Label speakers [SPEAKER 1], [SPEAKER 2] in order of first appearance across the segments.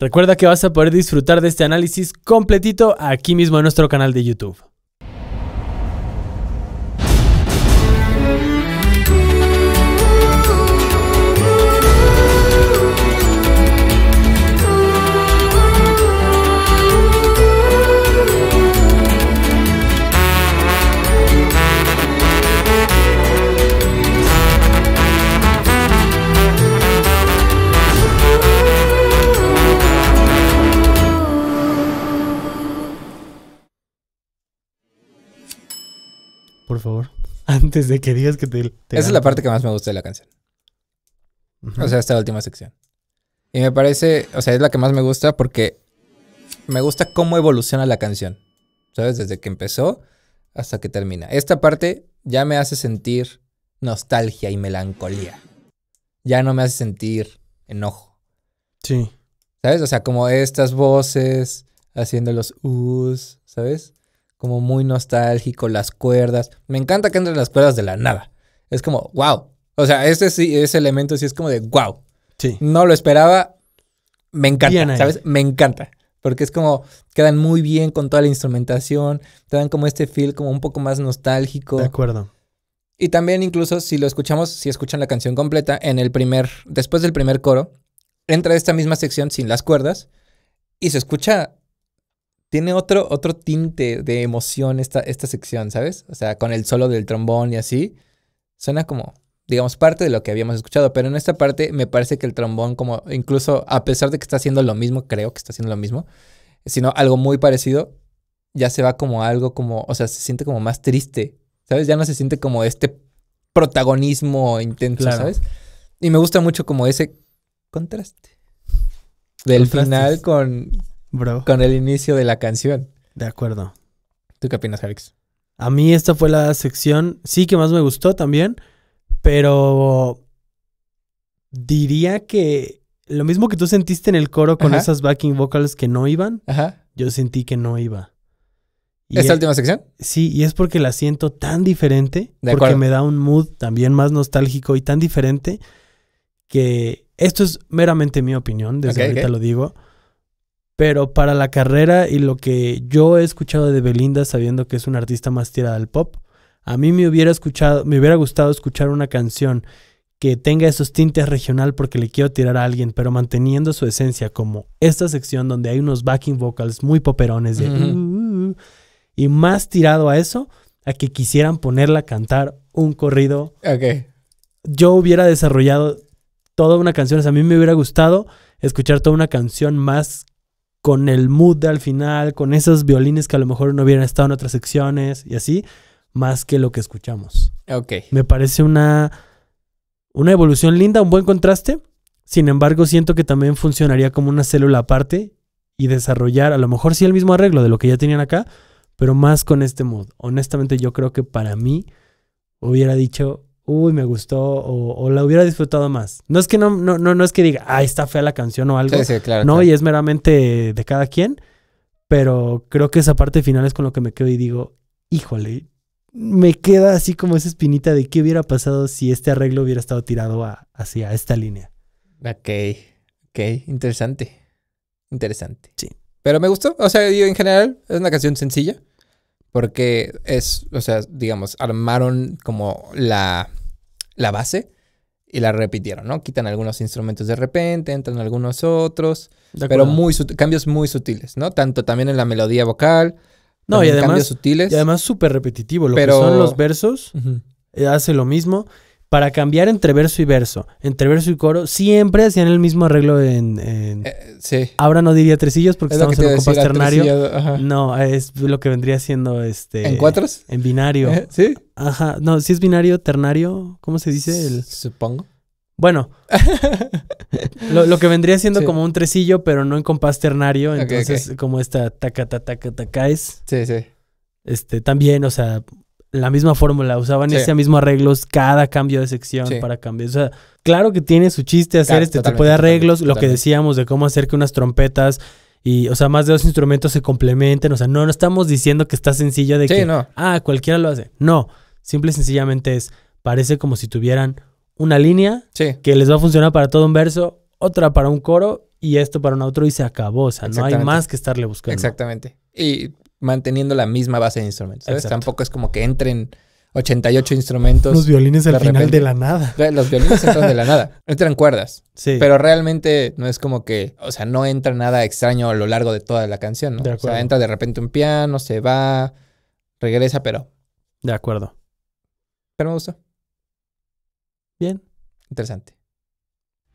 [SPEAKER 1] Recuerda que vas a poder disfrutar de este análisis completito aquí mismo en nuestro canal de YouTube. por favor. Antes de que digas que te. Esa es la parte que
[SPEAKER 2] más me gusta de la canción. O sea, esta última sección. Y me parece, o sea, es la que más me gusta porque me gusta cómo evoluciona la canción. ¿Sabes? Desde que empezó hasta que termina. Esta parte ya me hace sentir nostalgia y melancolía. Ya no me hace sentir enojo. Sí. ¿Sabes? O sea, como estas voces haciendo los us, ¿sabes? como muy nostálgico, las cuerdas. Me encanta que entren las cuerdas de la nada. Es como, wow. O sea, ese, ese elemento sí es como de wow. Sí. No lo esperaba. Me encanta, ¿sabes? Me encanta. Porque es como, quedan muy bien con toda la instrumentación. Te dan como este feel como un poco más nostálgico. De acuerdo. Y también incluso si lo escuchamos, si escuchan la canción completa, en el primer, después del primer coro, entra esta misma sección sin las cuerdas y se escucha tiene otro, otro tinte de emoción esta, esta sección, ¿sabes? O sea, con el solo del trombón y así. Suena como, digamos, parte de lo que habíamos escuchado, pero en esta parte me parece que el trombón, como incluso a pesar de que está haciendo lo mismo, creo que está haciendo lo mismo, sino algo muy parecido, ya se va como algo como, o sea, se siente como más triste, ¿sabes? Ya no se siente como este protagonismo intenso, ¿sabes? Y me gusta mucho como ese contraste del final
[SPEAKER 1] con, con el inicio de la canción. De acuerdo. ¿Tú qué opinas, Alex? A mí esta fue la sección, sí que más me gustó también, pero diría que lo mismo que tú sentiste en el coro con esas backing vocals que no iban, yo sentí que no iba. ¿Esta e última sección? Sí, y es porque la siento tan diferente, porque me da un mood también más nostálgico y tan diferente que esto es meramente mi opinión, desde ahorita lo digo. Pero para la carrera y lo que yo he escuchado de Belinda, sabiendo que es una artista más tirada al pop, a mí me hubiera escuchado, me hubiera gustado escuchar una canción que tenga esos tintes regional porque le quiero tirar a alguien, pero manteniendo su esencia, como esta sección donde hay unos backing vocals muy poperones de uh, uh, uh, y más tirado a eso, a que quisieran ponerla a cantar un corrido. Okay. Yo hubiera desarrollado toda una canción, a mí me hubiera gustado escuchar toda una canción más con el mood al final, con esos violines que a lo mejor no hubieran estado en otras secciones y así, más que lo que escuchamos. Ok. Me parece una, una evolución linda, un buen contraste. Sin embargo, siento que también funcionaría como una célula aparte y desarrollar a lo mejor sí el mismo arreglo de lo que ya tenían acá, pero más con este mood. Honestamente, yo creo que para mí hubiera dicho uy, me gustó o, la hubiera disfrutado más. No es que no, no, no, no es que diga, ah, está fea la canción o algo. No, y es meramente de cada quien. Pero creo que esa parte final es con lo que me quedo y digo, híjole, me queda así como esa espinita de qué hubiera pasado si este arreglo hubiera estado tirado a, hacia esta línea. Ok, ok, interesante.
[SPEAKER 2] Interesante. Sí. Pero me gustó, o sea, yo en general es una canción sencilla porque es, o sea, digamos, armaron como la la base y la repitieron, ¿no? Quitan algunos instrumentos de repente, entran algunos otros, pero muy cambios muy sutiles, ¿no? Tanto también en la melodía vocal, no, y además, cambios sutiles. Y además
[SPEAKER 1] súper repetitivo, lo que son los versos, eh, hace lo mismo para cambiar entre verso y verso, entre verso y coro, siempre hacían el mismo arreglo en... Eh, sí. Ahora no diría tresillos porque estamos en compás ternario. No, es lo que vendría siendo este... ¿En cuatros? En binario. Eh, sí. Ajá. No, si es binario, ternario, ¿cómo se dice? El... Supongo. Bueno, lo, que vendría siendo como un tresillo, pero no en compás ternario. entonces, como esta taca, taca, taca, taca Sí, sí. Este, también, o sea, la misma fórmula, usaban ese mismo arreglos cada cambio de sección para cambiar. O sea, claro que tiene su chiste hacer este tipo de arreglos, lo que decíamos de cómo hacer que unas trompetas y, o sea, más de dos instrumentos se complementen. O sea, no, no estamos diciendo que está sencillo de que, no. ah, cualquiera lo hace. No, simple y sencillamente es, parece como si tuvieran una línea que les va a funcionar para todo un verso, otra para un coro y esto para un otro y se acabó. O sea, no hay más que estarle buscando.
[SPEAKER 2] Exactamente. Y manteniendo la misma base de instrumentos. Tampoco es como que entren 88 instrumentos. Los violines al final de la nada. Los violines entran de la nada. Entran cuerdas. Pero realmente no es como que, o sea, no entra nada extraño a lo largo de toda la canción, ¿no? o sea, entra de repente un piano, se va,
[SPEAKER 1] regresa, pero. De acuerdo. Pero me gustó. Bien. Interesante.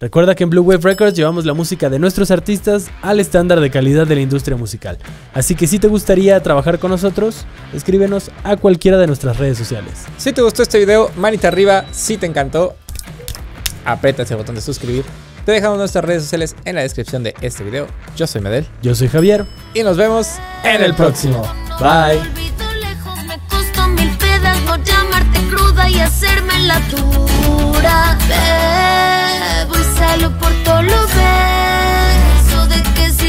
[SPEAKER 1] Recuerda que en Blue Wave Records llevamos la música de nuestros artistas al estándar de calidad de la industria musical. Así que si te gustaría trabajar con nosotros, escríbenos a cualquiera de nuestras redes sociales.
[SPEAKER 2] Si te gustó este video, manita arriba. Si te encantó, aprieta ese botón de suscribir. Te dejamos nuestras redes sociales en la descripción de este video.
[SPEAKER 1] Yo soy Medel. Yo soy Javier. Y nos vemos en el próximo. Bye llamarte cruda y hacerme la dura. Bebo y salgo por todos los besos de que